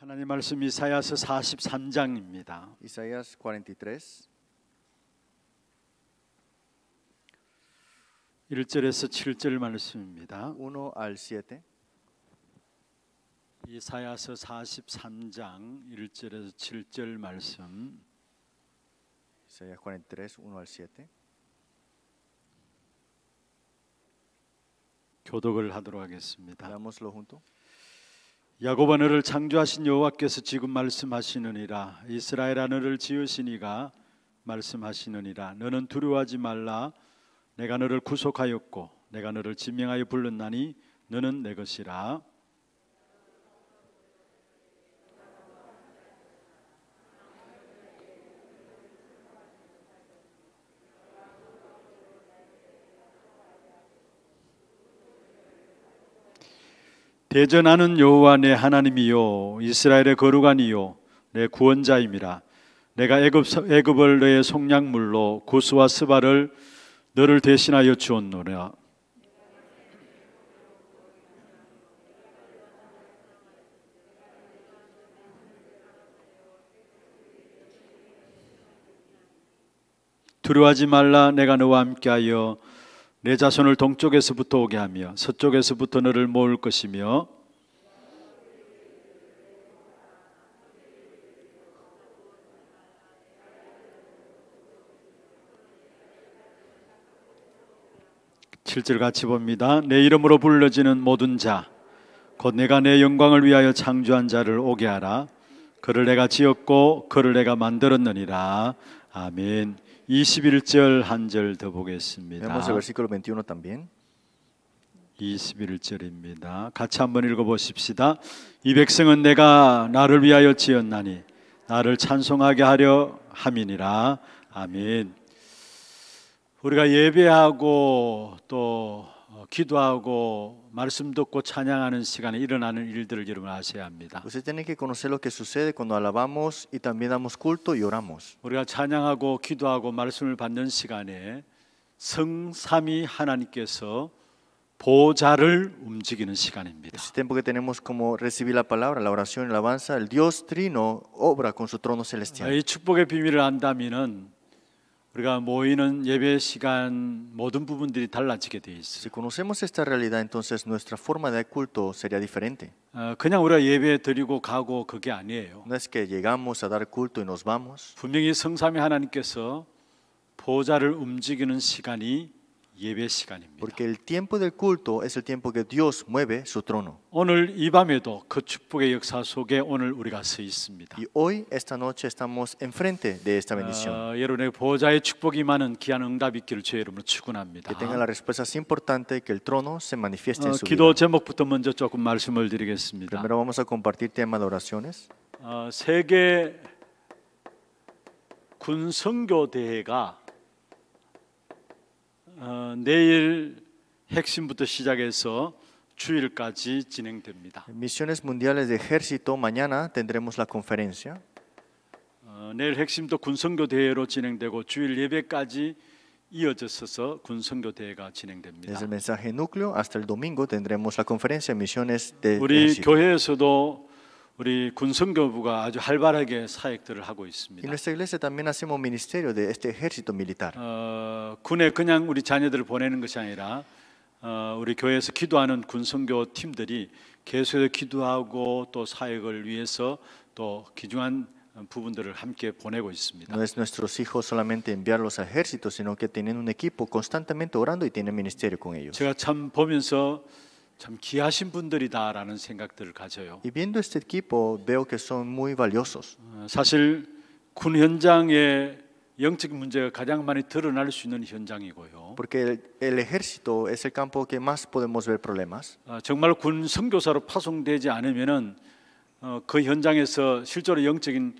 하나님 말씀 이사야서 43장입니다. i s a í 43 1절에서 7절 말씀입니다. 1 7 이사야서 43장 1절에서 7절 말씀. i s a 43 1 7 교독을 하도록 하겠습니다. 야곱 하늘을 창조하신 여호와께서 지금 말씀하시느니라 이스라엘 하늘을 지으시니가 말씀하시느니라 너는 두려워하지 말라 내가 너를 구속하였고 내가 너를 지명하여 불렀나니 너는 내 것이라 대전하는 여호와 내 하나님이요 이스라엘의 거룩한 이요 내 구원자입니다. 내가 애굽 애굽을 너의 속량물로 구스와 스바를 너를 대신하여 주었노라. 두려워하지 말라 내가 너와 함께하여 내 자손을 동쪽에서부터 오게 하며 서쪽에서부터 너를 모을 것이며 실절 같이 봅니다. 내 이름으로 불러지는 모든 자, 곧 내가 내 영광을 위하여 창조한 자를 오게 하라. 그를 내가 지었고 그를 내가 만들었느니라. 아멘. 21절 한 절 더 보겠습니다. Vemos el versículo 21 también. 21절입니다. 같이 한번 읽어 보십시다. 이 백성은 내가 나를 위하여 지었나니 나를 찬송하게 하려 함이니라. 아멘. 우리가 예배하고 또 기도하고 말씀 듣고 찬양하는 시간에 일어나는 일들을 여러분 아셔야 합니다. Usted tiene que conocer lo que sucede cuando alabamos y también damos culto y oramos. 우리가 찬양하고 기도하고 말씀을 받는 시간에 성삼위 하나님께서 보좌를 움직이는 시간입니다. Es tiempo que tenemos como recibir la palabra, la oración, la alabanza, el Dios Trino obra con su trono celestial. 이 축복의 비밀을 안다면은 우리가 모이는 예배 시간 모든 부분들이 달라지게 돼 있어요. Si conocemos esta realidad, entonces nuestra forma de culto sería diferente. 어, 그냥 우리가 예배 드리고 가고 그게 아니에요. No es que llegamos a dar culto y nos vamos. 분명히 성삼위 하나님께서 보좌를 움직이는 시간이 Porque el tiempo del culto es el tiempo que Dios mueve su trono. Y hoy esta noche estamos enfrente de esta bendición. Que tengan las respuestas importantes que el trono se manifieste en su vida. Primero vamos a compartir tema de oraciones. 세계 군선교 대회가 어, 내일 핵심부터 시작해서 주일까지 진행됩니다. Misiones mundiales de ejército mañana tendremos la conferencia. 어, 내일 핵심도 군선교 대회로 진행되고 주일 예배까지 이어져서 군선교 대회가 진행됩니다. Desde el mensaje núcleo hasta el domingo tendremos la conferencia misiones de 우리 ejército. 교회에서도 우리 군 선교부가 아주 활발하게 사역들을 하고 있습니다. En nuestra iglesia también hacemos ministerio de este ejército militar. 어, 군에 그냥 우리 자녀들을 보내는 것이 아니라 어, 우리 교회에서 기도하는 군 선교 팀들이 계속해서 기도하고 또 사역을 위해서 또 귀중한 부분들을 함께 보내고 있습니다. No es nuestros hijos solamente enviarlos a ejércitos, sino que tienen un equipo constantemente orando y tienen ministerio con ellos. 제가 참 보면서 참 귀하신 분들이다라는 생각들을 가져요. Y viendo este equipo veo que son muy valiosos. 사실 군 현장에 영적 문제가 가장 많이 드러날 수 있는 현장이고요. Porque el, el ejército es el campo que más podemos ver problemas. 정말 군 선교사로 파송되지 않으면은 그 현장에서 실제로 영적인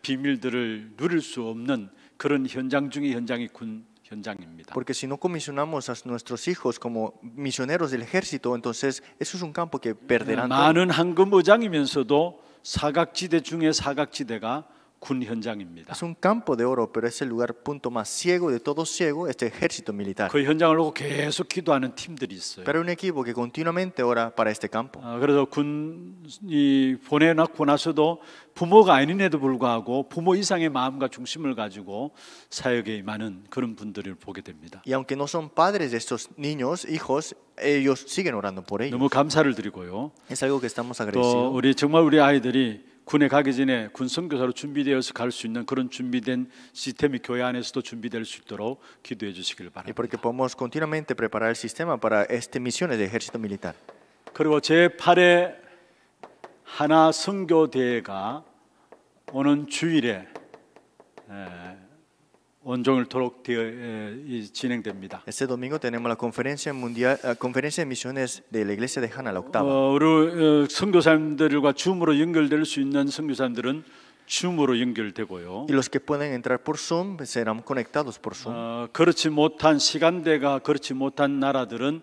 비밀들을 누릴 수 없는 그런 현장 중의 현장이 군 현장입니다. Porque si no comisionamos a nuestros hijos como misioneros del ejército, entonces eso es un campo que perderán. 많은 한금 의장이면서도 사각지대 중에 사각지대가 군 현장입니다. Es un campo de oro, pero es el lugar punto más ciego de todo ciego este ejército militar. 그 현장을 놓고 계속 기도하는 팀들이 있어요. Pero un equipo que continuamente ora para este campo. 아, 그래서 군이 보내놓고 나서도 부모가 아닌에도 불구하고 부모 이상의 마음과 중심을 가지고 사역에 임하는 그런 분들을 보게 됩니다. Y aunque no son padres de estos niños, hijos, ellos siguen orando por ellos. 너무 감사를 드리고요. Es algo que estamos agradecidos. 또 우리 정말 우리 아이들이 군에 가기 전에 군 선교사로 준비되어서 갈 수 있는 그런 준비된 시스템이 교회 안에서도 준비될 수 있도록 기도해 주시길 바랍니다. Y porque podemos continuamente preparar el sistema para este misiones de ejército militar. 그리고 제 8회 하나 선교 대회가 오는 주일에 에, 온종일토록 진행됩니다. Este domingo tenemos la conferencia mundial, la conferencia de misiones de la iglesia de Hana, la octava. 어, 우리 선교사님들과 줌으로 연결될 수 있는 선교사님들은 줌으로 연결되고요. Y los que pueden entrar por Zoom serán conectados por Zoom. 어, 그렇지 못한 시간대가 그렇지 못한 나라들은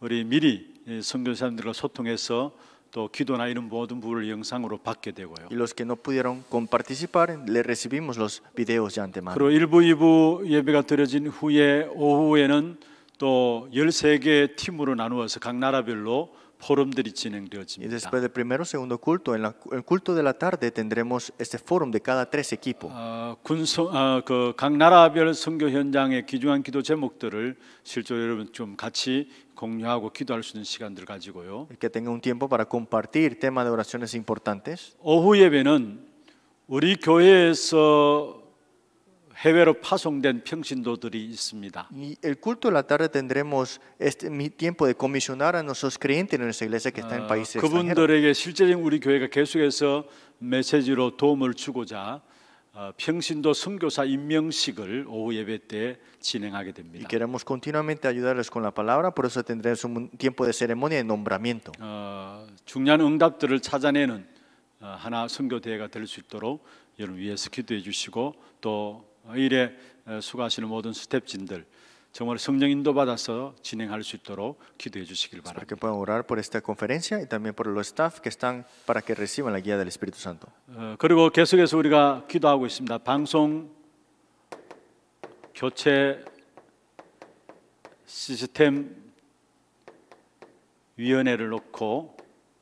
우리 미리 선교사님들과 소통해서 또 기도나 이런 모든 부를 영상으로 받게 되고요. Y los que no pudieron participar le recibimos los videos de antemano. 그리고 일부 이부 예배가 드려진 후에 오후에는 또 13개 팀으로 나누어서 각 나라별로 포럼들이 진행되어집니다. Y después del primero segundo culto en la, el culto de la tarde tendremos este forum de cada tres equipos. 어, 군소 어, 그각 나라별 선교 현장의 기중한 기도 제목들을 실제로 여러분 좀 같이 공유하고 기도할 수 있는 시간들을 가지고요. Que tenga un tiempo para compartir temas de oraciones importantes. 오후 예배는 우리 교회에서 해외로 파송된 평신도들이 있습니다. El culto de la tarde tendremos este tiempo de comisionar a nuestros creyentes en nuestra iglesia que está en países extranjeros. 그분들에게 실제적인 우리 교회가 계속해서 메시지로 도움을 주고자 Y queremos continuamente ayudarles con la palabra, por eso tendremos un tiempo de ceremonia de nombramiento. 하나 선교 대회가 될 수 있도록 여러분 위해서 기도해 주시고 또 일에 수고하시는 모든 스텝진들 정말 성령 인도받아서 진행할 수 있도록 기도해 주시길 바랍니다. Para que puedan orar por esta conferencia y también por los staff que están para que reciban la guía del Espíritu Santo. 그리고 계속해서 우리가 기도하고 있습니다. 방송 교체 시스템 위원회를 놓고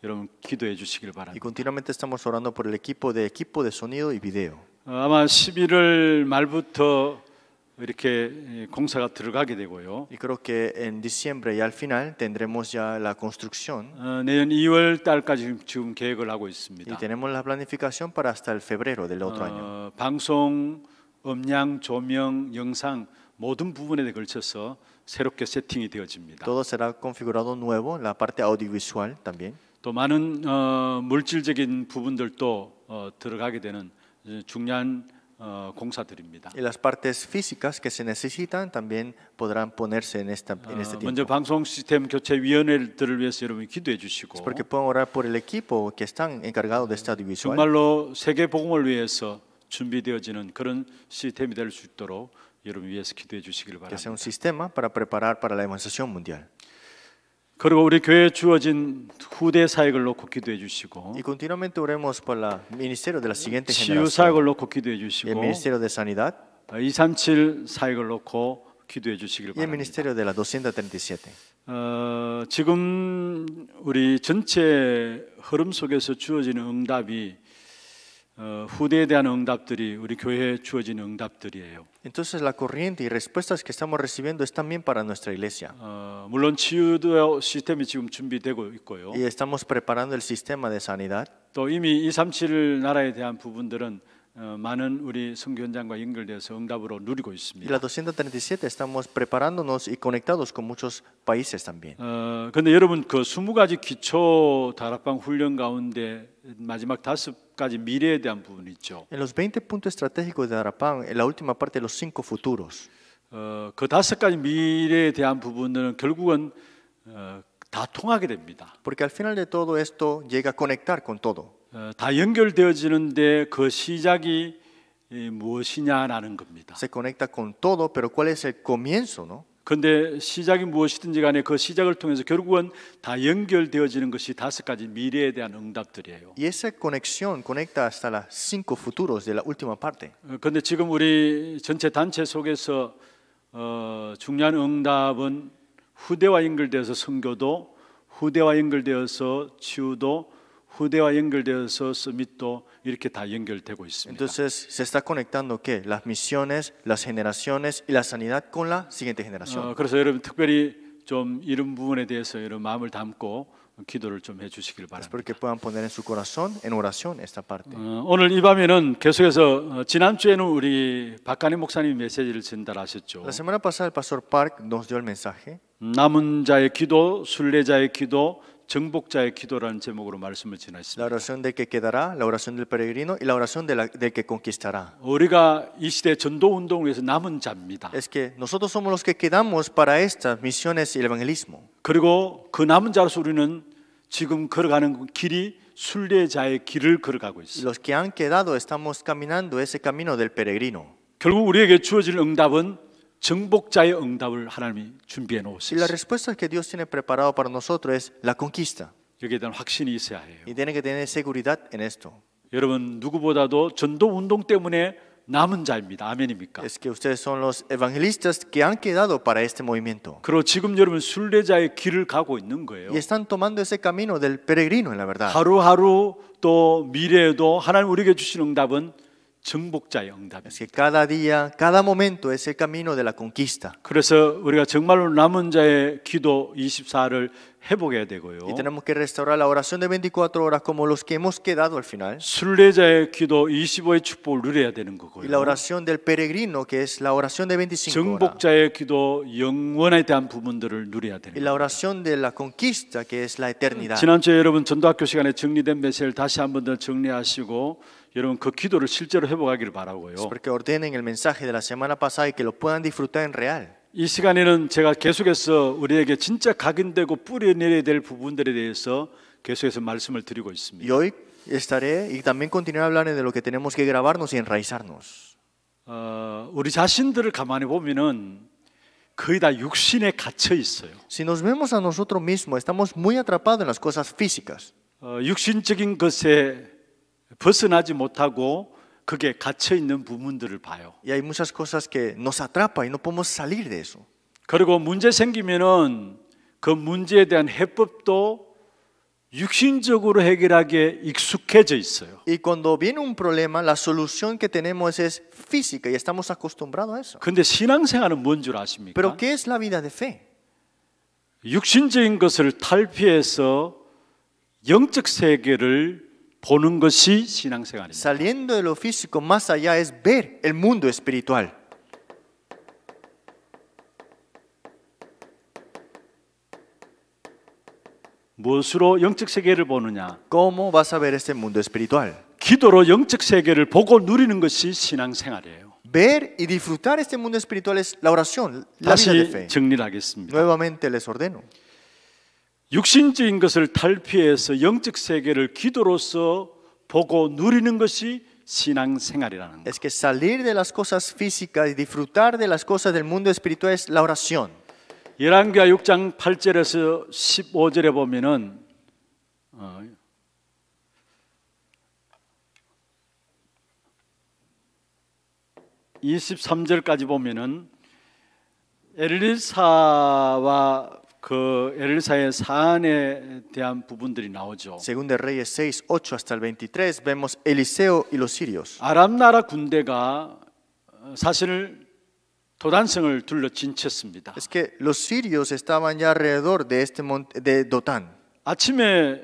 여러분 기도해 주시길 바랍니다. Y continuamente estamos orando por el equipo de equipo de sonido y video. 아마 11월 말부터 이렇게 공사가 들어가게 되고요. Y creo que en diciembre y al final tendremos ya la construcción. 어, 내년 2월 달까지 지금 계획을 하고 있습니다. Y tenemos la planificación para hasta el febrero del otro 어, año. 방송, 음량, 조명, 영상 모든 부분에 걸쳐서 새롭게 세팅이 되어집니다. Todo será configurado nuevo, la parte audiovisual también. 또 많은 어, 물질적인 부분들도 어, 들어가게 되는 중요한 공사드립니다. Y las partes físicas que se necesitan también podrán ponerse en esta en este tiempo. 먼저 방송 시스템 교체 위원회들을 위해서 여러분이 기도해 주시고. Es porque pueden orar por el equipo que están encargados de esta división. 정말로 세계 복음을 위해서 준비되어지는 그런 시스템이 될 수 있도록 여러분 위해서 기도해 주시길 바랍니다. Que sea un sistema para preparar para la evangelización mundial. 그리고 우리 교회에 주어진 후대 사역을 놓고 기도해 주시고 y continuamente oremos por la ministerio de la siguiente generación. 치유 사역을 놓고 기도해 주시고 el ministerio de sanidad. 237 사역을 놓고 기도해 주시길 바랍니다. El ministerio de la 237. 어, 지금 우리 전체 흐름 속에서 주어지는 응답이 어, 후대에 대한 응답들이 우리 교회에 주어진 응답들이에요. Entonces la corriente y respuestas que estamos recibiendo es también para nuestra iglesia. 어, 물론 치유도 시스템이 지금 준비되고 있고요. Y estamos preparando el sistema de sanidad. 또 이미 237 나라에 대한 부분들은 어, 많은 우리 선교 현장과 연결돼서 응답으로 누리고 있습니다. Y la 237 estamos preparándonos y conectados con muchos países también. 어, 근데 여러분 그 20가지 기초 다락방 훈련 가운데 마지막 다섯 가지 미래에 대한 부분이 있죠. En los 20 puntos estratégicos de Arapán, en la última parte los cinco futuros. 어, 그 다섯 가지 미래에 대한 부분들은 결국은 어, 다 통하게 됩니다. Porque al final de todo esto llega a conectar con todo. 어, 다 연결되어지는데 그 시작이 이, 무엇이냐라는 겁니다. Se conecta con todo, pero ¿cuál es el comienzo, no? 그런데 시작이 무엇이든지 간에 그 시작을 통해서 결국은 다 연결되어지는 것이 다섯 가지 미래에 대한 응답들이에요. Y esa conexión conecta hasta las cinco futuros de la última parte. 그데 어, 지금 우리 전체 단체 속에서 어, 중요한 응답은 후대와 연결되어서 선교도 후대와 연결되어서 치유도 후대와 연결되어서 서밋도 이렇게 다 연결되고 있습니다. Entonces se está conectando que las misiones, las generaciones y la sanidad con la siguiente generación. 어, 그래서 여러분 특별히 좀 이런 부분에 대해서 이런 마음을 담고 기도를 좀 해주시길 바랍니다. Espero que puedan poner en su corazón en oración esta parte. 어, 오늘 이 밤에는 계속해서 어, 지난 주에는 우리 박가니 목사님 메시지를 전달하셨죠. La semana pasada el pastor Park nos dio el mensaje. 남은 자의 기도, 순례자의 기도, 정복자의 기도라는 제목으로 말씀을 지났습니다. La oración del que quedará, la oración del peregrino y la oración de la, del que conquistará. 우리가 이 시대 전도 운동을 위해서 남은 자입니다. Es que nosotros somos los que quedamos para estas misiones y el evangelismo. 그리고 그 남은 자로서 우리는 지금 걸어가는 길이 순례자의 길을 걸어가고 있습니다. Los que han quedado estamos caminando ese camino del peregrino. 결국 우리에게 주어질 응답은 정복자의 응답을 하나님이 준비해 놓으셨어요. Y la respuesta que Dios tiene preparado para nosotros es la conquista. 여기에 대한 확신이 있어야 해요. Y tiene que tener seguridad en esto. 여러분 누구보다도 전도 운동 때문에 남은 자입니다. 아멘입니까? Es que ustedes son los evangelistas que han quedado para este movimiento. 그리고 지금 여러분 순례자의 길을 가고 있는 거예요. Y están tomando ese camino del peregrino en la verdad. 하루하루 또 미래에도 하나님 우리에게 주신 응답은 정복자의 응답입니다. Es que cada día, cada momento es el camino de la conquista. 그래서 우리가 정말로 남은 자의 기도 24를 회복해야 되고요. Y tenemos que restaurar la oración de 24 horas como los que hemos quedado al final. 순례자의 기도 25의 축복을 누려야 되는 거고요. Y la oración del peregrino que es la oración de 25 horas. 정복자의 기도 영원에 대한 부분들을 누려야 되는. Y la oración de la conquista que es la eternidad. 지난주에 여러분 전도학교 시간에 정리된 메시지를 다시 한번 더 정리하시고 여러분 그 기도를 실제로 회복하기를 바라고요. Porque ordenen el mensaje de la semana pasada y que lo puedan disfrutar en real. 이 시간에는 제가 계속해서 우리에게 진짜 각인되고 뿌리내려야 될 부분들에 대해서 계속해서 말씀을 드리고 있습니다. Y hoy estaré y también continuaré hablando de lo que tenemos que grabarnos y enraizarnos. 어, 우리 자신들을 가만히 보면은 거의 다 육신에 갇혀 있어요. Si nos vemos a nosotros mismos, estamos muy atrapados en las cosas físicas. 어, 육신적인 것에 벗어나지 못하고 그게 갇혀 있는 부분들을 봐요. Y hay muchas cosas que nos atrapa y no podemos salir de eso. 그리고 문제 생기면은 그 문제에 대한 해법도 육신적으로 해결하기에 익숙해져 있어요. Y cuando viene un problema, la solución que tenemos es física y estamos acostumbrados a eso. 근데 신앙생활은 뭔 줄 아십니까? Pero qué es la vida de fe? 육신적인 것을 탈피해서 영적 세계를 Saliendo de lo físico más allá es ver el mundo espiritual. ¿Cómo vas a ver este mundo espiritual? Ver y disfrutar este mundo espiritual es la oración, la vida de fe. Nuevamente les ordeno. 육신적인 것을 탈피해서 영적 세계를 기도로서 보고 누리는 것이 신앙생활이라는 Es que salir de las cosas físicas y disfrutar de las cosas del mundo espiritual es la oración. 열왕기하 6장 8절에서 15절에 보면은 어, (23절까지) 보면은 엘리사와 그 엘사의 사안에 대한 부분들이 나오죠. Segunda Reyes 6, 8 hasta el 23 vemos Eliseo y los sirios. 아랍 나라 군대가 사실 도단성을 둘러 진쳤습니다. Es que los sirios estaban ya alrededor de este monte de Dotán. 아침에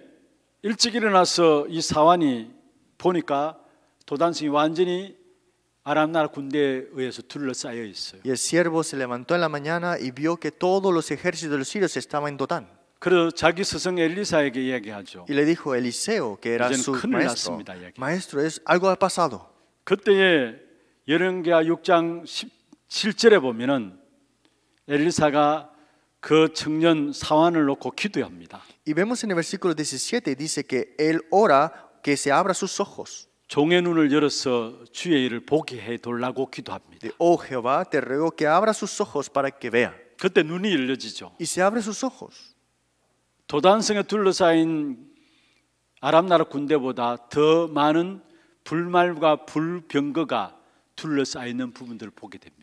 일찍 일어나서 이 사환이 보니까 도단성이 완전히 Y el siervo se levantó en la mañana y vio que todos los ejércitos de los sirios estaban en Dotán. Y le dijo Eliseo, que era su maestro, maestro, es, algo ha pasado. 그때 열왕기하 6장 7절에 보면은 엘리사가 그 청년 사환을 놓고 기도합니다. Y vemos en el versículo 17 dice que él ora que se abra sus ojos. 종의 눈을 열어서 주의 일을 보게 해 돌라고 기도합니다. Oh Jehová, te ruego que abra sus ojos para que vea. 그때 눈이 열려지죠. Y se abre sus ojos. 도단성에 둘러싸인 아랍 나라 군대보다 더 많은 불말과 불병거가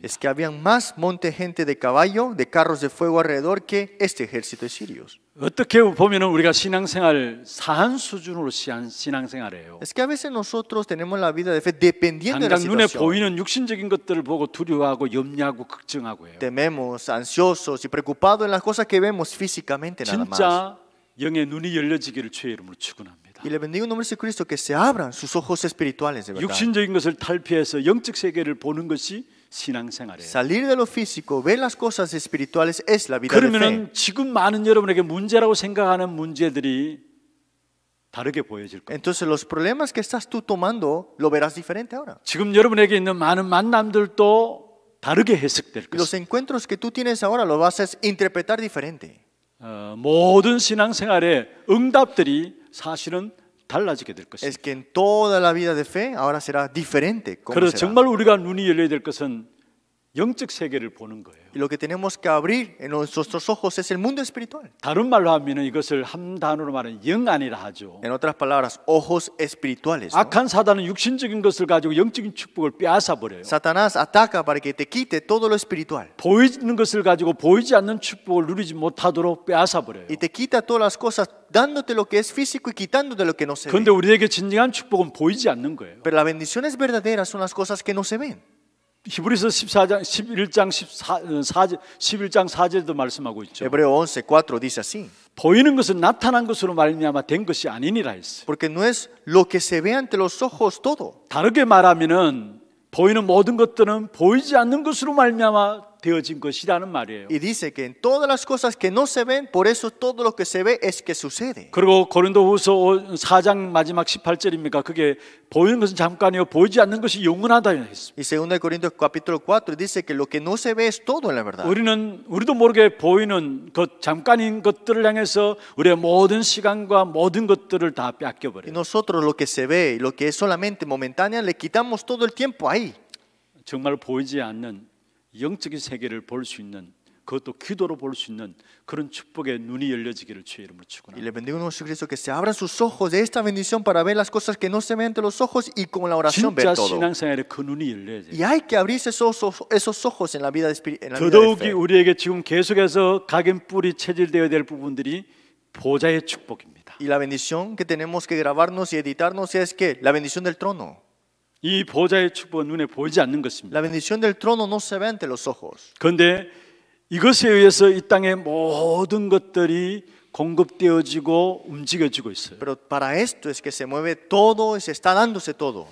es que habían más monte gente de caballo, de carros de fuego alrededor que este ejército de sirios. Es que a veces nosotros tenemos la vida de fe dependiendo de la situación. Tememos, ansiosos y preocupados en las cosas que vemos físicamente nada más. Y le bendigo en nombre de Cristo que se abran sus ojos espirituales de verdad. Salir de lo físico, ver las cosas espirituales es la vida de fe. 지금 많은 여러분에게 문제라고 생각하는 문제들이 다르게 보여질 거예요. Entonces los problemas que estás tú tomando lo verás diferente ahora. 지금 여러분에게 있는 많은 만남들도 다르게 해석될 Los encuentros que tú tienes ahora lo vas a interpretar diferente. 어, 모든 신앙생활의 응답들이 사실은 달라지게 될 것입니다. Es que en toda la vida de fe ahora será diferente. 그래서 será. 정말 우리가 눈이 열려야 될 것은 영적 세계를 보는 거예요. Lo que tenemos que abrir en nuestros ojos es el mundo espiritual. 다른 말로 하면은 이것을 한 단어로 말하면 영안이라 하죠. En otras palabras, ojos espirituales. 악한 사단은 육신적인 것을 가지고 영적인 축복을 빼앗아 버려요. Satanás ataca para que te quite todo lo espiritual. 보이는 것을 가지고 보이지 않는 축복을 누리지 못하도록 빼앗아 버려요. Y te quita todas las cosas dándote lo que es físico y quitándote lo que no se ve. 근데 우리에게 진정한 축복은 보이지 않는 거예요. Pero las bendiciones verdaderas son las cosas que no se ven. 히브리서 14장 11장 14 11장 4절도 말씀하고 있죠. h e b r 11:4 dice así. 보이는 것은 나타난 것으로 말미암아 된 것이 아니니라 했어 Porque no es lo que se ve ante los ojos todo. 다르게 말하면은 보이는 모든 것들은 보이지 않는 것으로 말미암아 되어진 것이라는 말이에요. Y dice que en todas las cosas que no se ven, por eso todo lo que se ve es que sucede. 그리고 고린도후서 4장 마지막 18절입니까? 그게 보이는 것은 잠깐이요 보이지 않는 것이 영원하다 했습니다. Y según el Corintios capítulo 4 dice que lo que no se ve es todo en la verdad. 우리는 우리도 모르게 보이는 것 잠깐인 것들을 향해서 우리의 모든 시간과 모든 것들을 다 빼앗겨 버려요. Y nosotros lo que se ve, lo que es solamente momentánea, le quitamos todo el tiempo ahí. 정말 보이지 않는 영적인 세계를 볼 수 있는 그것도 기도로 볼 수 있는 그런 축복의 눈이 열려지기를 주의 이름으로 축원합니다. Y le bendigo Jesucristo que se abran sus ojos de esta bendición para ver las cosas que no se ven ante los ojos y con la oración ver todo. 신앙생활에 그 눈이 열려야 돼. Y hay que abrirse esos esos ojos en la vida en la vida. 더더욱이 우리에게 지금 계속해서 각인 뿌리 체질되어야 될 부분들이 보좌의 축복입니다. Y la bendición que tenemos que grabarnos y editarnos es que la bendición del trono. 이 보좌의 축복은 눈에 보이지 않는 것입니다. La bendición del trono no se ve ante los ojos. 그런데 이것에 의해서 이 땅의 모든 것들이 공급되어지고 움직여지고 있어요. Pero para esto es que se mueve todo y se está dándose todo.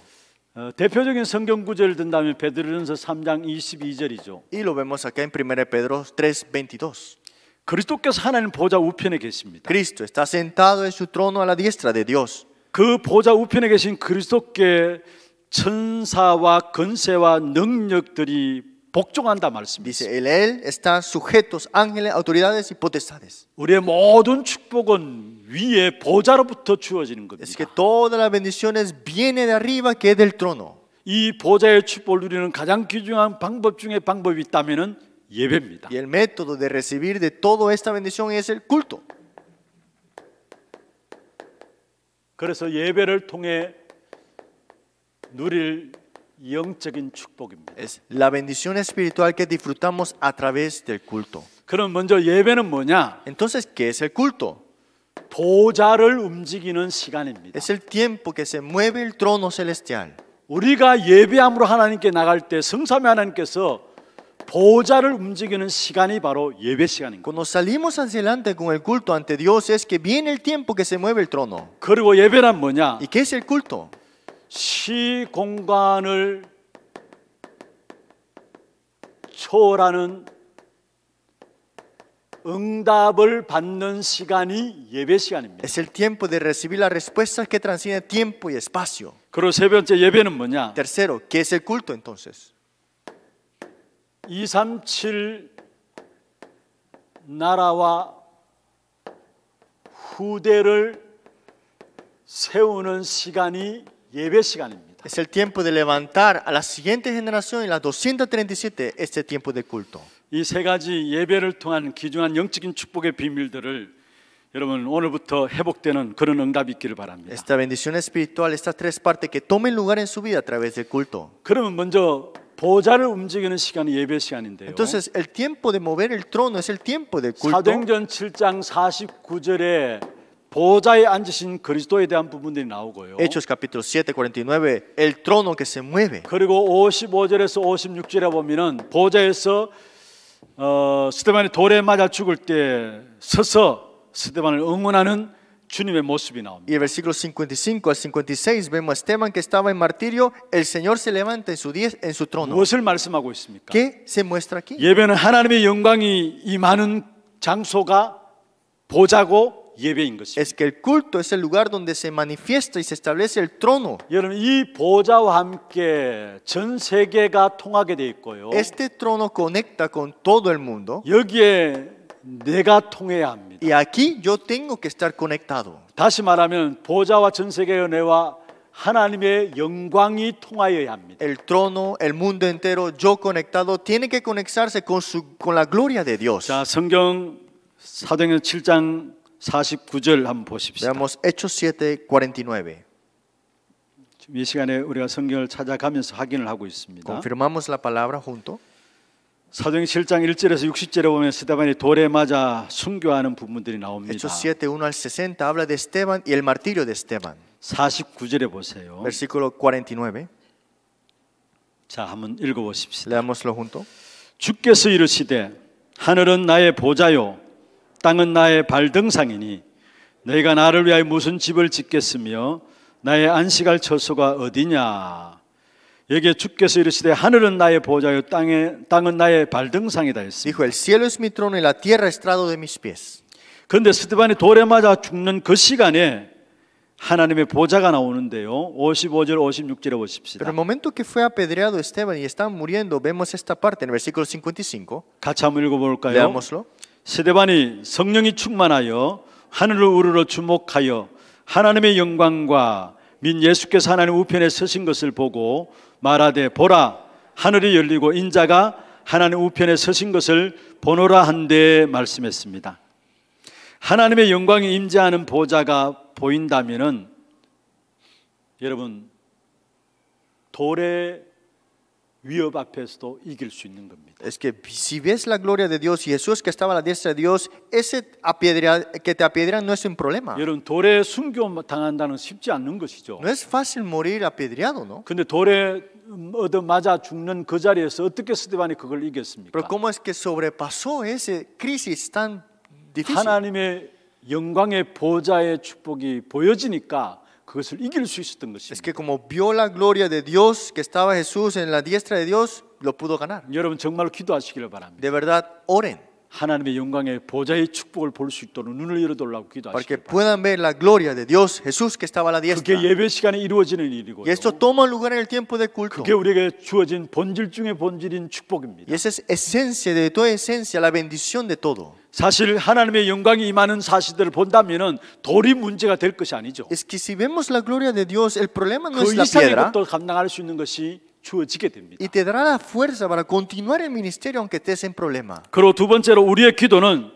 어, 대표적인 성경 구절을 든다면 베드로전서 3장 22절이죠. Y lo vemos acá en 1 Pedro 3:22. 그리스도께서 하나님 보좌 우편에 계십니다. Cristo está sentado en su trono a la diestra de Dios. 그 보좌 우편에 계신 그리스도께 천사와 권세와 능력들이 복종한다 말씀이죠. Dice él, él está sujetos ángeles, autoridades y potestades. 우리의 모든 축복은 위에 보좌로부터 주어지는 겁니다. Es que todas las bendiciones viene de arriba que es del trono. 이 보좌의 축복을 누리는 가장 귀중한 방법 중에 방법이 있다면은 예배입니다. Y el método de recibir de toda esta bendición es el culto. 그래서 예배를 통해 누릴 영적인 축복입니다. Es la bendición espiritual que disfrutamos a través del culto. 그럼 먼저 예배는 뭐냐? Entonces, ¿qué es el culto? 보좌를 움직이는 시간입니다. Es el tiempo que se mueve el trono celestial. 우리가 예배함으로 하나님께 나갈 때 성삼위 하나님께서 보좌를 움직이는 시간이 바로 예배 시간입니다. Cuando salimos adelante con el culto ante Dios es que viene el tiempo que se mueve el trono. 그리고 예배란 뭐냐? ¿Y qué es el culto? 시 공간을 초월하는 응답을 받는 시간이 예배 시간입니다. Es el tiempo de recibir las respuestas que transciende tiempo y espacio. 그리고 세 번째 예배는 뭐냐? Tercero, ¿qué es el culto entonces? 237 나라와 후대를 세우는 시간이 Es el tiempo de levantar a la siguiente generación y las 237 este tiempo de culto. 이세 가지 예배를 통한 귀중한 영적인 축복의 비밀들을 여러분 오늘부터 회복되는 그런 응답이 있기를 바랍니다. Esta bendición espiritual, estas tres partes que tomen lugar en su vida a través del culto. 그러면 먼저 보좌를 움직이는 시간이 예배 시간인데요. Entonces el tiempo de mover el trono es el tiempo del culto. 사도행전 7장 49절에 보좌에 앉으신 그리스도에 대한 부분들이 나오고요. Hechos capítulo 7 49 el trono que se mueve. 그리고 55절에서 56절에 보면은 보좌에서 어, 스테반이 돌에 맞아 죽을 때 서서 스테반을 응원하는 주님의 모습이 나옵니다. Y el versículo 55 al 56 vemos a Esteban que estaba en martirio, el Señor se levanta en su diez, en su trono. 무엇을 말씀하고 있습니까? ¿Qué se muestra aquí? 예배는 하나님의 영광이 임하는 장소가 보자고 es que el culto es el lugar donde se manifiesta y se establece el trono. Este trono conecta con todo el mundo. Y aquí yo tengo que estar conectado. El trono, el mundo entero, yo conectado, tiene que conectarse con, la gloria de Dios. 자, 성경 사도행전 7장 49절 한번 보십시다. Veamos Hechos 7, 49. 이 시간에 우리가 성경을 찾아가면서 확인을 하고 있습니다. Confirmamos la palabra junto. 사도행 7장 1절에서 60절에 보면 스테반이 돌에 맞아 순교하는 부분들이 나옵니다. Hechos 7, 1-60 habla de Esteban y el martirio de Esteban. 49절에 보세요. Versículo 49. 자, 한번 읽어 보십시다. Leámoslo junto. 주께서 이르시되 하늘은 나의 보좌요 땅은 나의 발등상이니 내가 나를 위하여 무슨 집을 짓겠으며 나의 안식할 처소가 어디냐 여기에 주께서 이르시되 하늘은 나의 보좌요 땅에 땅은 나의 발등상이다 했습니다. Dijo el cielo es mi trono y la tierra estrado de mis pies. 그런데 스테반이 돌에 맞아 죽는 그 시간에 하나님의 보좌가 나오는데요. 55절 56절에 보십시다. Pero el momento que fue apedreado Esteban y está muriendo vemos esta parte en el versículo 55. 같이 한번 읽어 볼까요? Leámoslo. 세대반이 성령이 충만하여 하늘을 우르러 주목하여 하나님의 영광과 민 예수께서 하나님 우편에 서신 것을 보고 말하되 보라 하늘이 열리고 인자가 하나님 우편에 서신 것을 보노라 한데 말씀했습니다. 하나님의 영광이 임재하는 보좌가 보인다면은 여러분 돌의 위협 앞에서도 이길 수 있는 겁니다. es que si ves la gloria de Dios y Jesús que estaba a la diestra de Dios, ese apedrea, que te apedrean no es un problema. 여러분 돌에 순교 당한다는 쉽지 않는 것이죠. No es fácil morir apedreado, ¿no? 근데 돌에 얻어 맞아 죽는 그 자리에서 어떻게 스데반이 그걸 이겼습니까? Pero cómo es que sobrepasó ese crisis tan difícil? 하나님의 영광의 보좌의 축복이 보여지니까 Es que como vio la gloria de Dios que estaba Jesús en la diestra de Dios, lo pudo ganar. De verdad, oren. 하나님의 영광의 보좌의 축복을 볼 수 있도록 눈을 열어달라고 기도하시기 바랍니다. Porque puedan ver la gloria de Dios Jesús que estaba a la diestra. 그게 예배 시간에 이루어지는 일이고. Y esto toma lugar en el tiempo de culto. 그게 우리에게 주어진 본질 중의 본질인 축복입니다. Y esa es esencia de toda esencia, la bendición de todo. 사실 하나님의 영광이 임하는 사실들을 본다면은 돌이 문제가 될 것이 아니죠. Es que si vemos la gloria de Dios, el problema no es la piedra. 그 이상의 것도 감당할 수 있는 것이 주어지게 됩니다. Y t continuar e m i n i s t e r i u m 그리고 두 번째로 우리의 기도는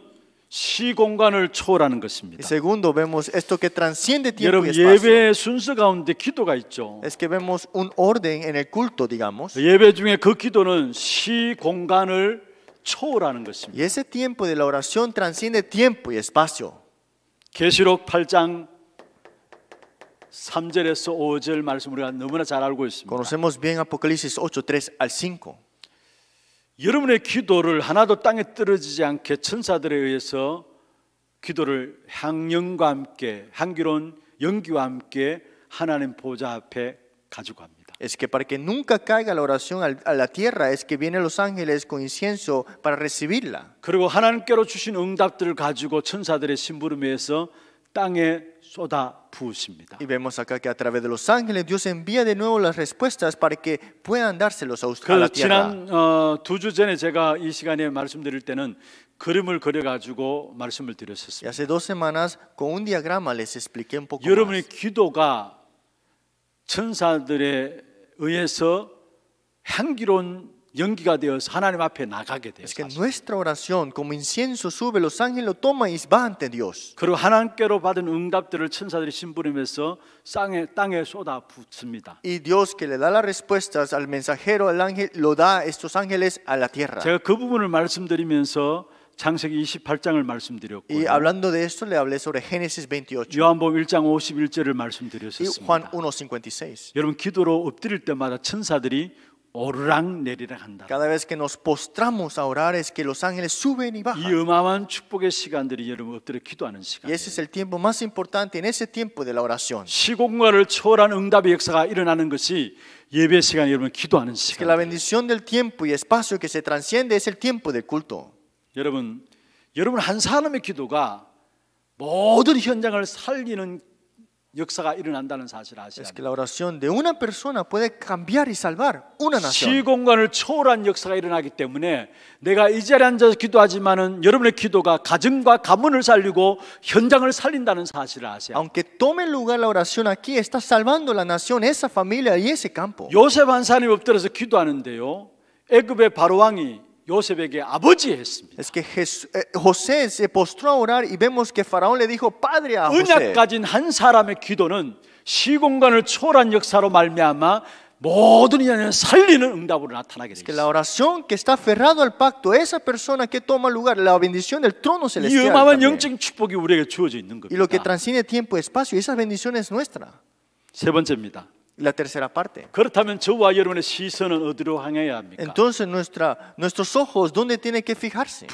시공간을 초월하는 것입니다. Segundo vemos esto que transciende tiempo 여러분 예배 순서 가운데 기도가 있죠. Es que vemos un orden en el culto, d 예배 중에 그 기도는 시공간을 초월하는 것입니다. Y ese tiempo de la oración transciende tiempo y espacio. 계시록 8장 3절에서 5절 말씀 우리가 너무나 잘 알고 있습니다. Conocemos bien Apocalipsis 8:3 al 5. 여러분의 기도를 하나도 땅에 떨어지지 않게 천사들에 의해서 기도를 향연과 함께 향기로운 연기와 함께 하나님 보좌 앞에 가지고 갑니다. Es que para que nunca caiga la oración a la tierra es que vienen los ángeles con incienso para recibirla. 그리고 하나님께로 주신 응답들을 가지고 천사들의 심부름에서 땅에 쏟아 부으십니다. Y vemos acá que a través de los ángeles Dios envía de nuevo las respuestas para que puedan dárselos a la tierra. 지난 어, 두주 전에 제가 이 시간에 말씀드릴 때는 그림을 그려 가지고 말씀을 드렸었습니다. Hace dos semanas con un diagrama les expliqué un poco. 여러분의 기도가 천사들에 의해서 향기로운 연기가 되어서 하나님 앞에 나가게 돼요. Es que nuestra oración como incienso sube, los ángeles lo toman y va ante Dios. 그리고 하나님께로 받은 응답들을 천사들이 심부름해서 땅에 땅에 쏟아 붓습니다. Y Dios que le da las respuestas al mensajero, al ángel, lo da estos ángeles a la tierra. 제가 그 부분을 말씀드리면서 창세기 28장을 말씀드렸고 y hablando de esto le hablé sobre Génesis 28. 요한복음 1장 51절을 말씀드렸습니다. Juan 1:56. 여러분 기도로 엎드릴 때마다 천사들이 Cada vez que nos postramos a orar es que los ángeles suben y bajan. Y ese es el tiempo más importante en ese tiempo de la oración. Es que la bendición del tiempo y espacio que se transciende es el tiempo del culto. 여러분, 여러분 한 사람의 기도가 모든 현장을 살리는 역사가 일어난다는 사실 아시죠? Es que la oración de una persona puede cambiar y salvar una nación. 시공간을 초월한 역사가 일어나기 때문에 내가 이 자리에 앉아서 기도하지만은 여러분의 기도가 가정과 가문을 살리고 현장을 살린다는 사실을 아세요? Aunque tome lugar la oración aquí, está salvando la nación, esa familia y ese campo. 요셉 한 사람이 엎드려서 기도하는데요. 애굽의 바로 왕이 요셉에게 아버지 했습니다. Es que Jesús, eh, José se postró a orar y vemos que Faraón le dijo padre a José. 언약 가진 한 사람의 기도는 시공간을 초월한 역사로 말미암아 모든 인연을 살리는 응답으로 나타나게 되죠. La oración que está aferrado al pacto, esa persona que toma lugar la bendición del trono celestial. 이 어마어마한 영적인 축복이 우리에게 주어져 있는 겁니다. Y lo que transciende tiempo y espacio, esa bendición es nuestra. 세 번째입니다. la tercera parte. Entonces nuestra, nuestros ojos dónde tiene que fijarse.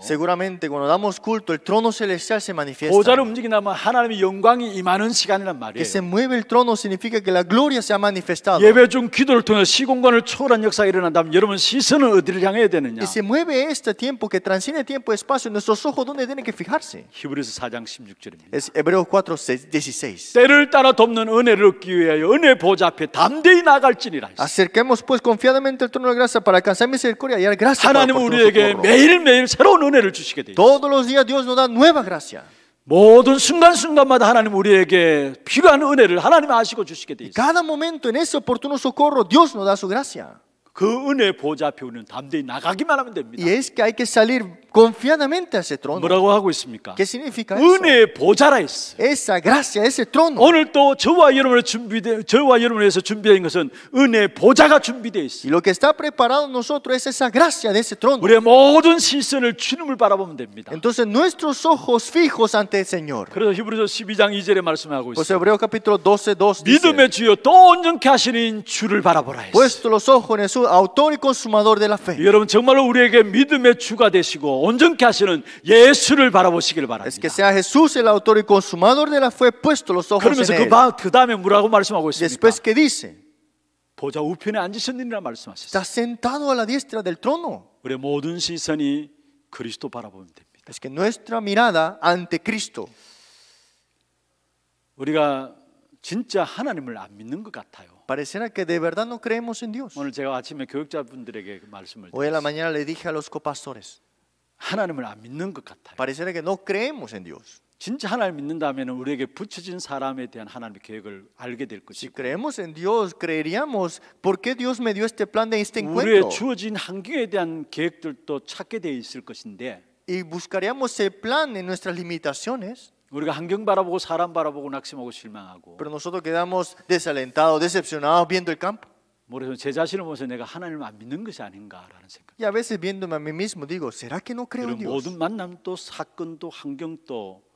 Seguramente cuando damos culto el trono celestial se manifiesta. Que se mueve el trono significa que la gloria se ha manifestado. Y se mueve este tiempo que transcende tiempo y espacio nuestros ojos dónde tiene que fijarse. Es Hebreos 4 16. 때를 따라 돕는 은혜를 얻기 위하여 은혜 보좌 앞에 담대히 나갈지니라. Acerquemos pues confiadamente el trono de gracia para alcanzar misericordia y dar gracia. 하나님은 우리에게 매일매일 새로운 은혜를 주시게 돼. Todos los días Dios nos da nueva gracia. 모든 순간순간마다 하나님 우리에게 필요한 은혜를 하나님 아시고 주시게 돼 있어요. Cada momento en ese oportuno socorro Dios nos da su gracia. 그 은혜 보좌 앞에 우리는 담대히 나가기만 하면 됩니다. Y es que hay que salir confiadamente a ese trono. ¿Qué significa eso? Esa gracia, ese trono. Y lo que está preparado en nosotros es esa gracia de ese trono. Entonces nuestros ojos fijos ante el Señor. 12장 2 말씀하고 Pues capítulo 12, Puesto los ojos en Jesús, autor y consumador de la fe. 여러분 정말로 우리에게 믿음의 주가 되시고 온전케 하시는 예수를 바라보시길 바랍니다. Es que sea Jesús el autor y consumador de la fe puesto los ojos en él. 그러면서 그 다음에 뭐라고 말씀하고 있습니까? Después que dice 보좌 우편에 앉으셨느니라 말씀하셨어요. Está sentado a la diestra del trono. 우리의 모든 시선이 그리스도 바라보면 됩니다. Es que nuestra mirada ante Cristo. 우리가 진짜 하나님을 안 믿는 것 같아요. Pareciera que de verdad no creemos en Dios. 오늘 제가 아침에 교육자분들에게 말씀을 Hoy en la mañana le dije a los copastores. 하나님을 안 믿는 것 같아요. Pareciera que no creemos en Dios. 진짜 하나님 믿는다면 우리에게 붙여진 사람에 대한 하나님의 계획을 알게 될 것이고. Si creemos en Dios, creeríamos por qué Dios me dio este plan de este encuentro. 우리의 주어진 환경에 대한 계획들도 찾게 돼 있을 것인데. Y buscaríamos el plan en nuestras limitaciones. 우리가 환경 바라보고 사람 바라보고 낙심하고 실망하고. Pero nosotros quedamos desalentados, decepcionados viendo el campo. 제 자신을 보면서 내가 하나님을 안 믿는 것이 아닌가라는 생각. Y a veces viéndome a mí mismo digo, ¿será que no creo en Dios? 모든 만남도 사건도 환경도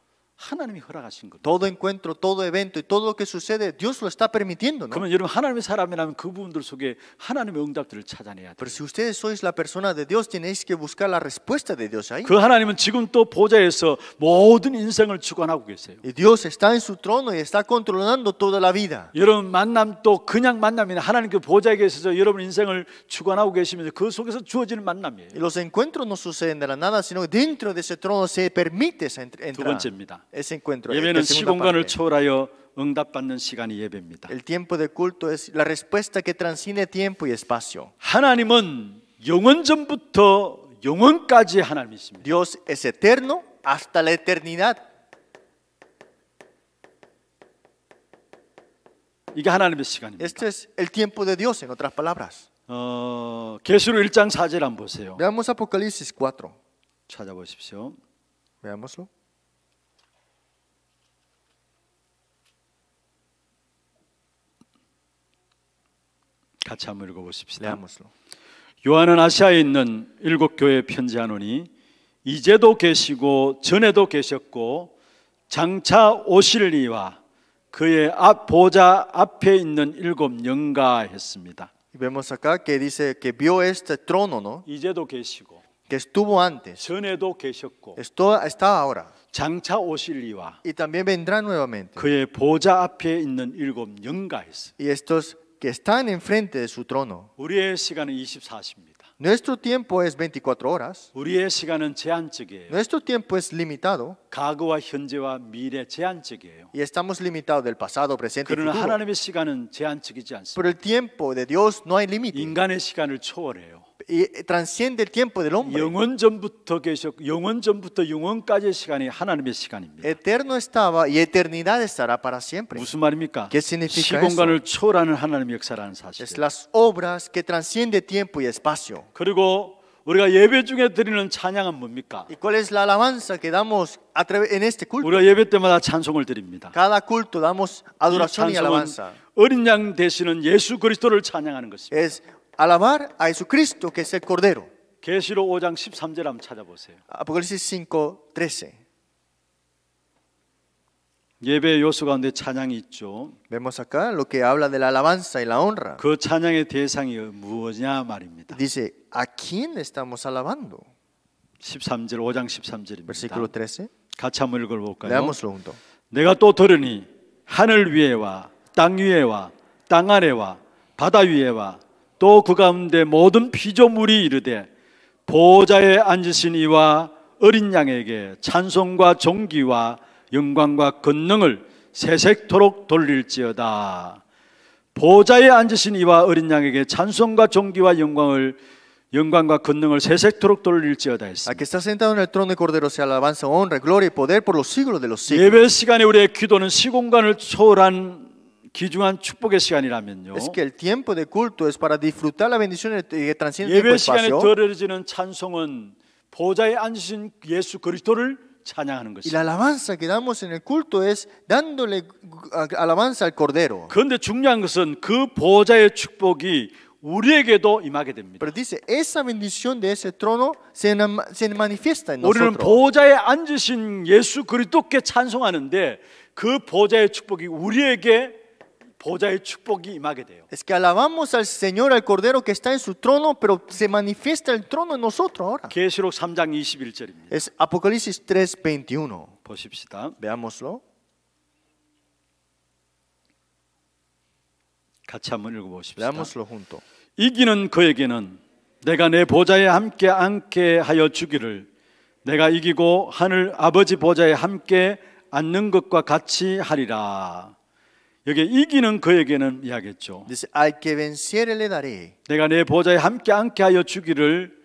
하나님이 허락하신 거예요. Todo encuentro, todo evento y todo lo que sucede, Dios lo está permitiendo, ¿no? 그러면 여러분 하나님의 사람이라면 그 부분들 속에 하나님의 응답들을 찾아내야 돼요. Pero si ustedes sois la persona de Dios, tenéis que buscar la respuesta de Dios ahí. 그 하나님은 지금 또 보좌에서 모든 인생을 주관하고 계세요. Y Dios está en su trono y está controlando toda la vida. 여러분 만남 또 그냥 만남이나 하나님께 보좌에 계셔서 여러분 인생을 주관하고 계시면서 그 속에서 주어지는 만남이에요. Y los encuentros no suceden de la nada, sino dentro de ese trono se permite esa entrada. 두 번째입니다. 예배는 시공간을 초월하여 응답받는 시간이 예배입니다. El tiempo de culto es la respuesta que transciende tiempo y espacio. 하나님은 영원 전부터 영원까지 하나님이십니다. Dios es eterno hasta la eternidad. 이게 하나님의 시간입니다. Este es el tiempo de Dios en otras palabras. 어, 계시록 1장 4절 한번 보세요. Veamos Apocalipsis 4. 찾아보십시오. Veámoslo. 같이 한번 읽어보십시다. 네, 요한은 아시아에 있는 일곱 교회 편지하노니 이제도 계시고 전에도 계셨고 장차 오실리와 그의 앞 보좌 앞에 있는 일곱 영가 했습니다. Vemos acá que dice que vio este trono, ¿no? 이제도 계시고 que estuvo antes. 전에도 계셨고 esto, está ahora. 장차 오실리와 y también vendrá nuevamente. 그의 보좌 앞에 있는 일곱 영가 했습 y estos que están enfrente de su trono. Nuestro tiempo es 24 horas. Nuestro tiempo es limitado. Y estamos limitados del pasado, presente y futuro. Pero el tiempo de Dios no hay límite. transciende el tiempo del hombre. 영원 전부터 계셨고 영원 전부터 영원까지의 시간이 하나님의 시간입니다. Eterno estaba y eternidad estará para siempre. 무슨 말입니까? ¿Qué significa 시공간을 eso? 초월하는 하나님의 역사라는 사실. Es las obras que transciende tiempo y espacio. 그리고 우리가 예배 중에 드리는 찬양은 뭡니까? ¿Y cuál es la alabanza que damos a través en este culto? 우리가 예배 때마다 찬송을 드립니다. Cada culto damos adoración y alabanza. 어린 양 되시는 예수 그리스도를 찬양하는 것입니다. Es alabar a Jesucristo que es el Cordero. 계시록 5장 13절 한번 찾아보세요. Apocalipsis 5:13. 예배 요소 가운데 찬양이 있죠. Vemos acá lo que habla de la alabanza y la honra. 그 찬양의 대상이 무엇이냐 말입니다. Dice, ¿a quién estamos alabando? 13절 5장 13절입니다. Versículo 13. 같이 한번 읽어 볼까요? Leámoslo junto. 내가 또 들으니 하늘 위에와 땅 위에와 땅 아래와 바다 위에와 또그 가운데 모든 피조물이 이르되 보호자에 앉으신 이와 어린 양에게 찬송과 종기와 영광과 권능을 세색토록 돌릴지어다. 보호에 앉으신 이와 어린 양에게 찬송과 존귀와 영광을 영광과 권능을 세색토록 돌릴지어다 했습니다. 예배 시간에 우리의 기도는 시공간을 초월한 귀중한 축복의 시간이라면요. Es que el tiempo de culto es para disfrutar la bendición que transciende tiempo y espacio. 예배 시간에 드려지는 찬송은 보좌에 앉으신 예수 그리스도를 찬양하는 것이. Y la alabanza que damos en el culto es dándole alabanza al cordero. 그런데 중요한 것은 그 보좌의 축복이 우리에게도 임하게 됩니다. Pero dice esa bendición de ese trono se se manifiesta en nosotros. 우리는 보좌에 앉으신 예수 그리스도께 찬송하는데 그 보좌의 축복이 우리에게 보좌의 축복이 임하게 돼요. Es que alabamos al Señor, al Cordero que está en su trono, pero se manifiesta el trono en nosotros ahora. 계시록 3장 21절입니다. Es Apocalipsis 3:21. 보십시다. Veámoslo. 같이 한번 읽어 보십시다. Veámoslo junto. 이기는 그에게는 내가 내 보좌에 함께 앉게 하여 주기를 내가 이기고 하늘 아버지 보좌에 함께 앉는 것과 같이 하리라. 여기 이기는 그에게는 이야겠죠. Dice, al que venciere le daré. 내가 내 보좌에 함께 앉게 하여 주기를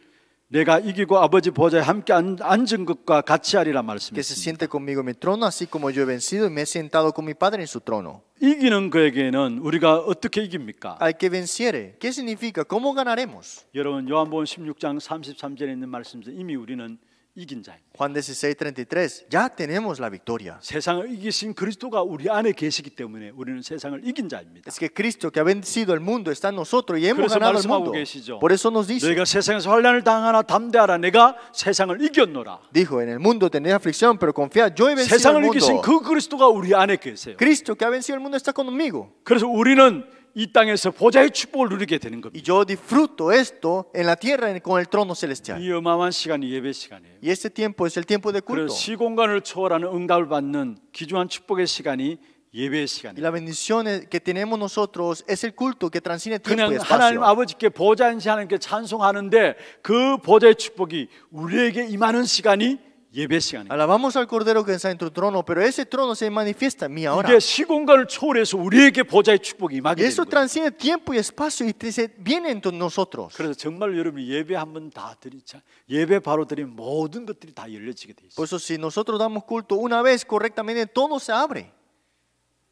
내가 이기고 아버지 보좌에 함께 앉은 것과 같이 하리라 말씀했습니다. Que se siente conmigo en mi trono, así como yo he vencido y me he sentado con mi padre en su trono. 이기는 그에게는 우리가 어떻게 이깁니까? Al que venciere, ¿qué significa? ¿Cómo ganaremos? 여러분 요한복음 16장 33절에 있는 말씀에서 이미 우리는 이긴 자. Juan 16:33 ya tenemos la victoria. 세상을 이기신 그리스도가 우리 안에 계시기 때문에 우리는 세상을 이긴 자입니다. Es que Cristo que ha vencido el mundo está en nosotros y hemos ganado el mundo. 계시죠. Por eso nos dice. 내가 세상에서 환난을 당하나 담대하라 내가 세상을 이겼노라. Dijo en el mundo tenéis aflicción pero confía yo he vencido el mundo. 세상을 이기신 그 그리스도가 우리 안에 계세요. Cristo que ha vencido el mundo está conmigo. 그래서 우리는 이 땅에서 보좌의 축복을 누리게 되는 겁니다. Y yo disfruto esto en la tierra con el trono celestial. 이 어마어마한 시간이 예배 시간이에요. Y este tiempo es el tiempo de culto. 시공간을 초월하는 응답을 받는 귀중한 축복의 시간이 예배의 시간이에요. Y la bendición que tenemos nosotros es el culto que transciende tiempo y espacio. 하나님 아버지께 보좌인 하나님께 찬송하는데 그 보좌의 축복이 우리에게 임하는 시간이 예배 시간에. Alabamos al cordero que está en tu trono, pero ese trono se manifiesta en mí ahora. 이게 시공간을 초월해서 우리에게 보좌의 축복이 임하게 되는. Eso transciende tiempo y espacio y se viene en nosotros. 그래서 정말 여러분이 예배 한번다 드리자. 예배 바로 드리면 모든 것들이 다 열려지게 돼 있어. Por eso si nosotros damos culto una vez correctamente, todo se abre.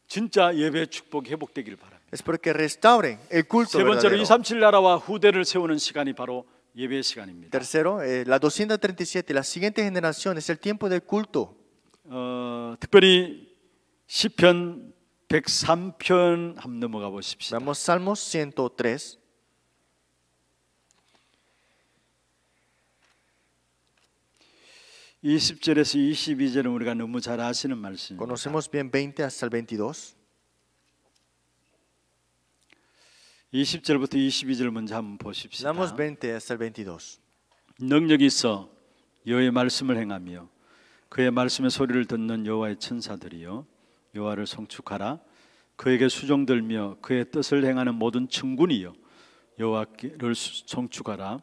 진짜 예배 축복 회복되기를 바랍니다. Espero que restauren el culto. 세 번째로 237 나라와 후대를 세우는 시간이 바로 Tercero, eh, la 237, la siguiente generación es el tiempo de culto. 어, 특별히 시편 103편 넘어가 Vamos Salmos 103. (20절에서 22절은) 우리가 너무 Conocemos bien 20 hasta el 22. 20절부터 22절 먼저 한번 보십시다. Vamos 20 hasta el 22. 능력 있어 여호와의 말씀을 행하며 그의 말씀의 소리를 듣는 여호와의 천사들이여 여호와를 송축하라 그에게 수종들며 그의 뜻을 행하는 모든 천군이여 여호와를 송축하라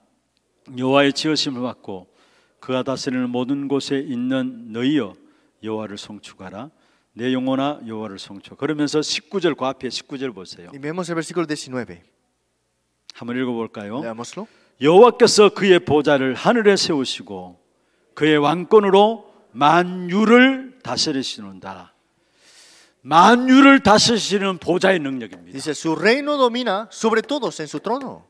여호와의 지으심을 받고 그가 다스리는 모든 곳에 있는 너희여 여호와를 송축하라 내 영혼아 여호와를 송초. 그러면서 19절 그 앞에 19절 보세요. Y vemos e 19. 한번 읽어 볼까요? 네, 여호와께서 그의 보좌를 하늘에 세우시고 그의 왕권으로 만유를 다스리시는다. 만유를 다스리시는 보좌의 능력입니다. Dice su reino domina sobre todos en su trono.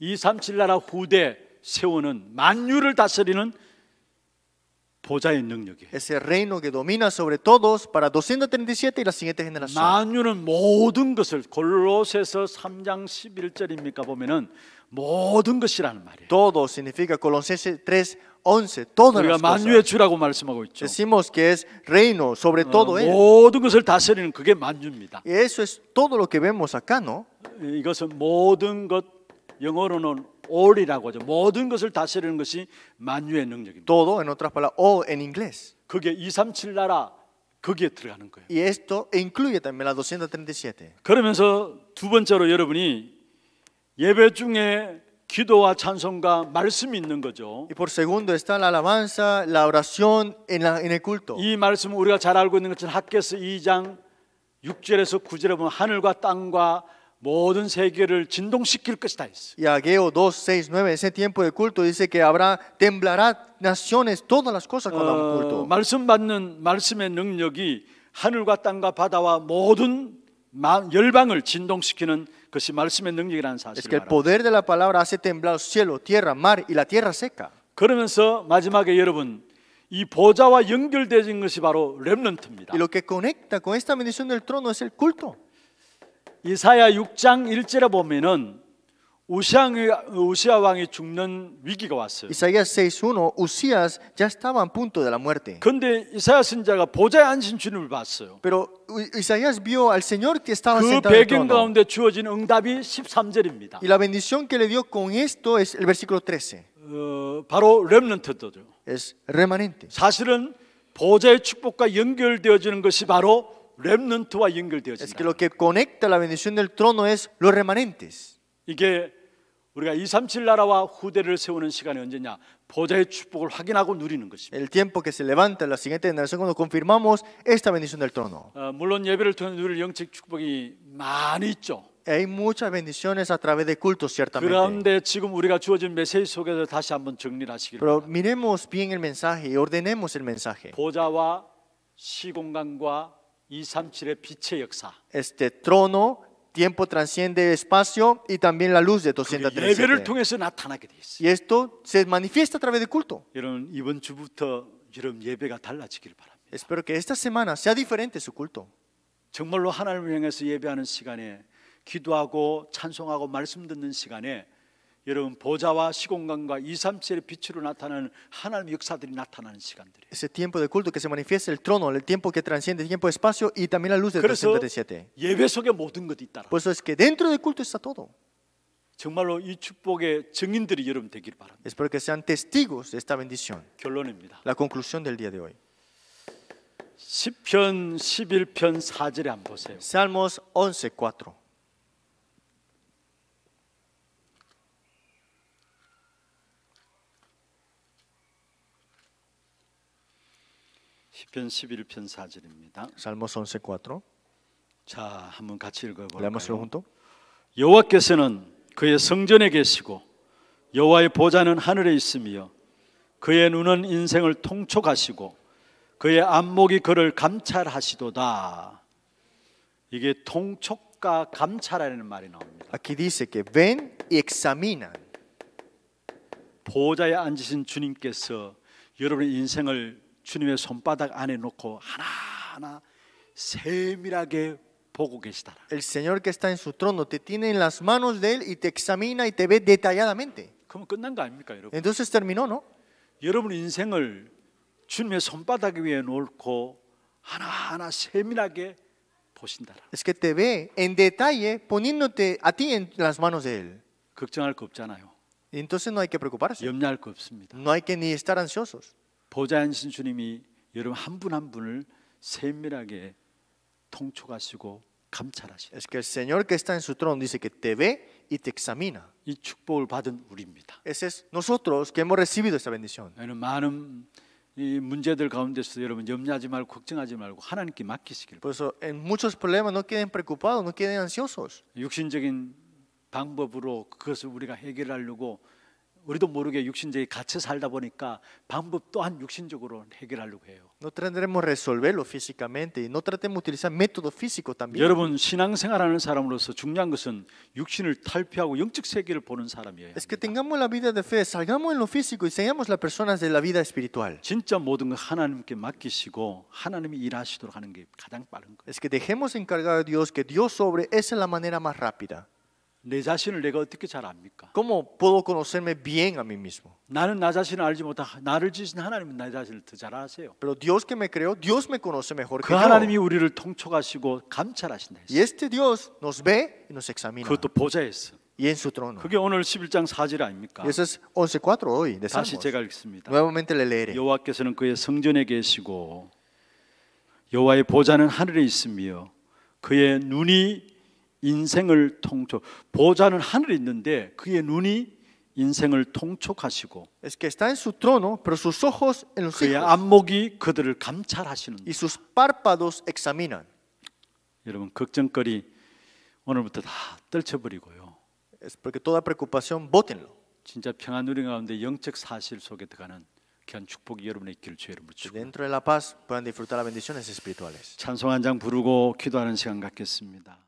237 나라 후대 세우는 만유를 다스리는 보좌의 능력이. Ese reino que domina sobre todos para 237 y la siguiente generación. 만유는 모든 것을 골로새서 3장 11절입니까 보면은 모든 것이라는 말이에요. Todo significa Colosenses 3:11 todas las cosas. 우리가 만유의 주라고 말씀하고 있죠. Decimos que es reino sobre todo él. 모든 것을 다스리는 그게 만유입니다. Eso es todo lo que vemos acá, ¿no? 이것은 모든 것 영어로는 all이라고 하죠. 모든 것을 다스리는 것이 만유의 능력입니다. Todo en otras palabras all en inglés. 그게 237 나라 거기에 들어가는 거예요. Y esto incluye también la 237. 그러면서 두 번째로 여러분이 예배 중에 기도와 찬송과 말씀이 있는 거죠. Y por segundo está la alabanza, la oración en la en el culto. 이 말씀은 우리가 잘 알고 있는 것처럼 학개서 2장 6절에서 9절에 보면 하늘과 땅과 모든 세계를 진동시킬 것이다 했어요. Y Ageo 2:6-9 ese tiempo de culto dice que habrá temblará naciones todas las cosas cuando hagamos culto. 말씀 받는 말씀의 능력이 하늘과 땅과 바다와 모든 열방을 진동시키는 것이 말씀의 능력이라는 사실을 Es que el poder de la palabra hace temblar cielo, tierra, mar y la tierra seca. 그러면서 마지막에 여러분 이 보좌와 연결되는 것이 바로 렘넌트입니다. Y lo que conecta con esta bendición del trono es el culto. 이사야 6장 1절에 보면은 Usía, Usía Isaías 6:1 Usías ya estaba a punto de la muerte. Pero Isaías vio al Señor que estaba sentado en el trono. Y la bendición que le dio con esto es el versículo 13. 어, 바로 렘넌트죠. Es remanente. 사실은 보좌의 축복과 연결되어지는 것이 바로 렘넌트와 연결되어진다. Es que lo que conecta la bendición del trono es los remanentes. 이게 우리가 237 나라와 후대를 세우는 시간이 언제냐? 보좌의 축복을 확인하고 누리는 것입니다. El tiempo que se levanta la siguiente generación cuando confirmamos esta bendición del trono. 어, 물론 예배를 통해 누릴 영적 축복이 많이 있죠. Hay muchas bendiciones a través de cultos ciertamente. 그런데 지금 우리가 주어진 메시지 속에서 다시 한번 정리하시기를. Pero miremos bien el mensaje y ordenemos el mensaje. 보좌와 시공간과 237의 빛의 역사. Este trono tiempo transciende espacio y también la luz de 237. Y esto se manifiesta a través del culto. 여러분, 이번 주부터 여러분 예배가 달라지길 바랍니다. Espero que esta semana sea diferente su culto. 정말로 하나님을 향해서 예배하는 시간에 기도하고 찬송하고 말씀 듣는 시간에 여러분 보좌와 시공간과 237의 빛으로 나타나는 하나님의 역사들이 나타나는 시간들이. Ese tiempo de culto que se manifiesta el trono, el tiempo que transciende tiempo, espacio y también la luz del 337. 예배 속에 모든 것이 있다. Por eso es que dentro del culto está todo. 정말로 이 축복의 증인들이 여러분 되길 바랍니다. Espero que sean testigos de esta bendición. 결론입니다. La conclusión del día de hoy. 시편 11편 4절에 한번 보세요. Salmos 11:4. 시편 11편 4절입니다. s a l m o 11:4. 자, 한번 같이 읽어 볼까요? 여호와께서는 그의 성전에 계시고 여호와의 보좌는 하늘에 있으며 그의 눈은 인생을 통촉하시고 그의 안목이 그를 감찰하시도다. 이게 통촉과 감찰하는 말이 나옵니다. Aquí dice que ven y examinan. 보좌에 앉으신 주님께서 여러분의 인생을 주님의 손바닥 안에 놓고 하나하나 세밀하게 보고 계시다라. El Señor que está en su trono te tiene en las manos de él y te examina y te ve detalladamente. 그럼 끝난 거 아닙니까, 여러분? Entonces terminó, ¿no? 여러분 인생을 주님의 손바닥 위에 놓고 하나하나 세밀하게 보신다라. Es que te ve en detalle poniéndote a ti en las manos de él. 걱정할 거 없잖아요. Entonces no hay que preocuparse. 염려할 거 없습니다. No hay que ni estar ansiosos. 보좌하신 주님이 여러분 한 분 한 분을 세밀하게 통촉하시고 감찰하시는. Es que el Señor que está en su trono dice que te ve y te examina. 이 축복을 받은 우리입니다. Ese es nosotros que hemos recibido esa bendición. 여러분 많은 이 문제들 가운데서 여러분 염려하지 말고 걱정하지 말고 하나님께 맡기시길. Por eso en muchos problemas no queden preocupados, no queden ansiosos. 육신적인 방법으로 그것을 우리가 해결하려고 우리도 모르게 육신적인 같이 살다 보니까 방법 또한 육신적으로 해결하려고 해요. No tendremos resolverlo físicamente y no tratemos de utilizar método físico también. 여러분 신앙생활하는 사람으로서 중요한 것은 육신을 탈피하고 영적 세계를 보는 사람이에요. Es que tengamos la vida de fe, salgamos en lo físico y seamos las personas de la vida espiritual. 진짜 모든 걸 하나님께 맡기시고 하나님이 일하시도록 하는 게 가장 빠른 거예요. Es que dejemos encargado a Dios que Dios sobre esa es la manera más rápida. 내 자신을 내가 어떻게 잘 압니까? ¿Cómo puedo conocerme bien a mí mismo? 나는 나 자신을 알지 못하 나를 지신 하나님은 나 자신을 더 잘 아세요. Pero Dios que me creó, Dios me conoce mejor que 그 yo. 하나님이 우리를 통촉하시고 감찰하신다 했어요. Y este Dios nos ve y nos examina. 그것도 보좌에서. Y en su trono. 그게 오늘 11장 4절 아닙니까? Y eso es 11:4 hoy de 다시 제가 읽습니다. Nuevamente le leeré. 여호와께서는 그의 성전에 계시고 여호와의 보좌는 하늘에 있으며 그의 눈이 인생을 통촉 보좌는 하늘에 있는데 그의 눈이 인생을 통촉하시고 es que está en su trono, pero sus ojos en los 그의 안목이 그들을 감찰하시는 y sus párpados examinan. 여러분 걱정거리 오늘부터 다 떨쳐버리고요. Es porque toda preocupación bótenlo. 진짜 평안 누림 가운데 영적 사실 속에 들어가는 귀한 축복이 여러분의 길을 죄를 묻히고 dentro de la paz puedan disfrutar las bendiciones espirituales. 찬송 한 장 부르고 기도하는 시간 갖겠습니다.